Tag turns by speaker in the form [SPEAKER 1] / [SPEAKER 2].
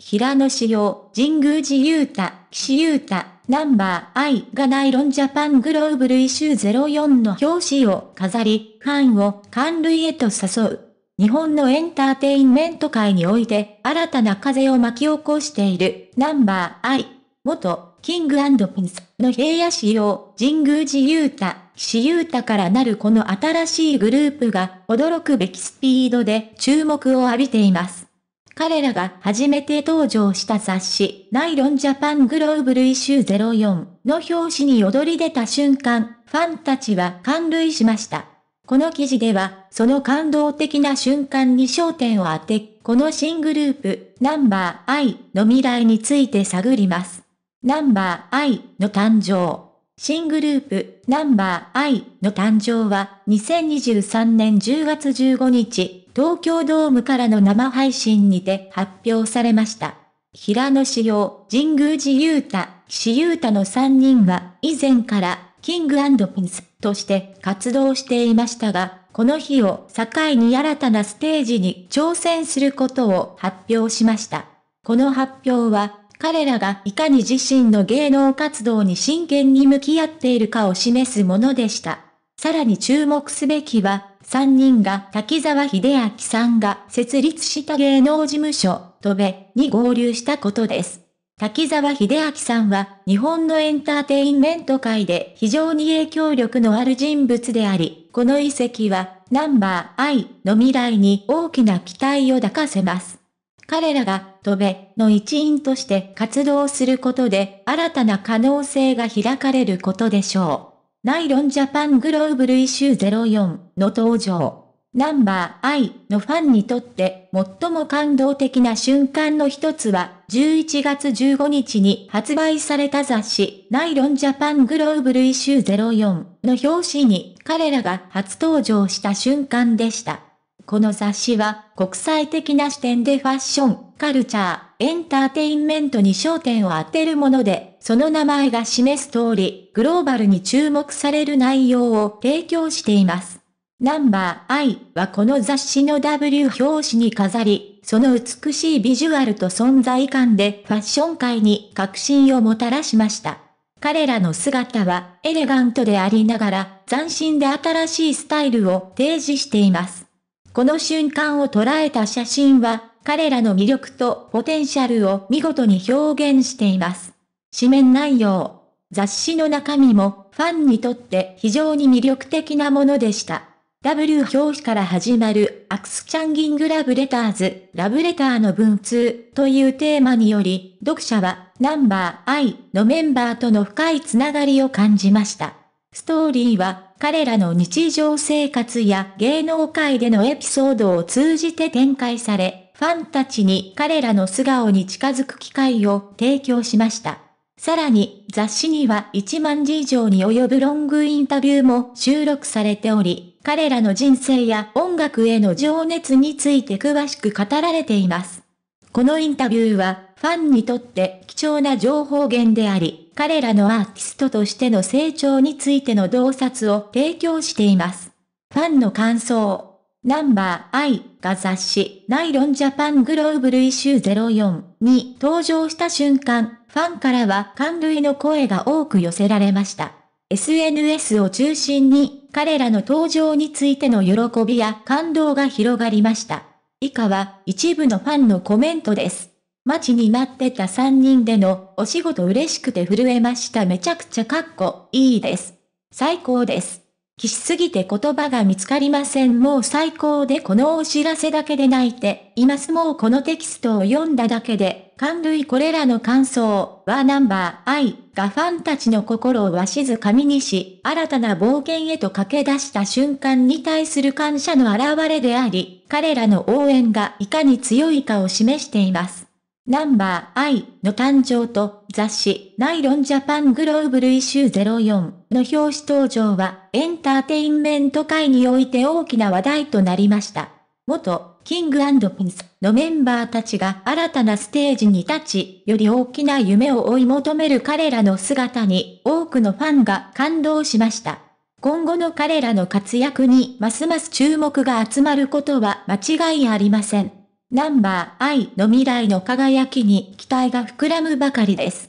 [SPEAKER 1] 平野紫耀、神宮寺勇太、岸優太、ナンバーイがナイロンジャパングローブル集シ04の表紙を飾り、ファンを寒類へと誘う。日本のエンターテインメント界において新たな風を巻き起こしているナンバーイ。元、キングピンスの平野仕様、神宮寺勇太、岸優太からなるこの新しいグループが驚くべきスピードで注目を浴びています。彼らが初めて登場した雑誌、ナイロンジャパングローブルイシュー04の表紙に踊り出た瞬間、ファンたちは感涙しました。この記事では、その感動的な瞬間に焦点を当て、この新グループ、ナンバー I の未来について探ります。ナンバー I の誕生。新グループ、ナンバー I の誕生は、2023年10月15日、東京ドームからの生配信にて発表されました。平野志陽、神宮寺勇太、岸優太の3人は、以前から、キングピンスとして活動していましたが、この日を境に新たなステージに挑戦することを発表しました。この発表は、彼らがいかに自身の芸能活動に真剣に向き合っているかを示すものでした。さらに注目すべきは、3人が滝沢秀明さんが設立した芸能事務所、とべ、に合流したことです。滝沢秀明さんは日本のエンターテインメント界で非常に影響力のある人物であり、この遺跡はナンバー I の未来に大きな期待を抱かせます。彼らが、トベの一員として活動することで、新たな可能性が開かれることでしょう。ナイロンジャパングローブルイシュー04の登場。ナンバー I のファンにとって最も感動的な瞬間の一つは11月15日に発売された雑誌ナイロンジャパングローブルイシュー04の表紙に彼らが初登場した瞬間でした。この雑誌は国際的な視点でファッション、カルチャー、エンターテインメントに焦点を当てるもので、その名前が示す通り、グローバルに注目される内容を提供しています。ナンバー I はこの雑誌の W 表紙に飾り、その美しいビジュアルと存在感でファッション界に革新をもたらしました。彼らの姿はエレガントでありながら、斬新で新しいスタイルを提示しています。この瞬間を捉えた写真は、彼らの魅力とポテンシャルを見事に表現しています。紙面内容。雑誌の中身もファンにとって非常に魅力的なものでした。W 表紙から始まるアクスチャンギングラブレターズ、ラブレターの文通というテーマにより、読者はナンバー I のメンバーとの深いつながりを感じました。ストーリーは彼らの日常生活や芸能界でのエピソードを通じて展開され、ファンたちに彼らの素顔に近づく機会を提供しました。さらに、雑誌には1万字以上に及ぶロングインタビューも収録されており、彼らの人生や音楽への情熱について詳しく語られています。このインタビューは、ファンにとって貴重な情報源であり、彼らのアーティストとしての成長についての洞察を提供しています。ファンの感想。ナンバー I が雑誌ナイロンジャパングローブルイシュー04に登場した瞬間、ファンからは感類の声が多く寄せられました。SNS を中心に彼らの登場についての喜びや感動が広がりました。以下は一部のファンのコメントです。待ちに待ってた3人でのお仕事嬉しくて震えましためちゃくちゃかっこいいです。最高です。騎士すぎて言葉が見つかりません。もう最高でこのお知らせだけで泣いています。もうこのテキストを読んだだけで、感類これらの感想はナンバー I がファンたちの心をづかみにし、新たな冒険へと駆け出した瞬間に対する感謝の表れであり、彼らの応援がいかに強いかを示しています。ナンバー I の誕生と雑誌ナイロンジャパングローブルイシュー04の表紙登場はエンターテインメント界において大きな話題となりました。元キングピンスのメンバーたちが新たなステージに立ち、より大きな夢を追い求める彼らの姿に多くのファンが感動しました。今後の彼らの活躍にますます注目が集まることは間違いありません。ナンバー I の未来の輝きに期待が膨らむばかりです。